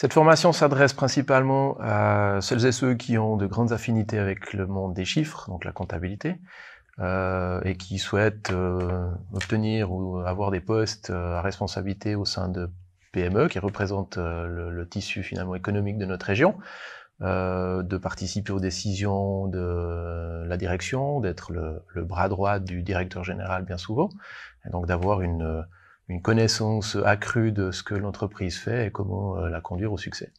Cette formation s'adresse principalement à celles et ceux qui ont de grandes affinités avec le monde des chiffres, donc la comptabilité, euh, et qui souhaitent euh, obtenir ou avoir des postes euh, à responsabilité au sein de PME, qui représentent le, tissu finalement économique de notre région. de participer aux décisions de la direction, d'être le, bras droit du directeur général bien souvent, et donc d'avoir une, une connaissance accrue de ce que l'entreprise fait et comment euh, la conduire au succès.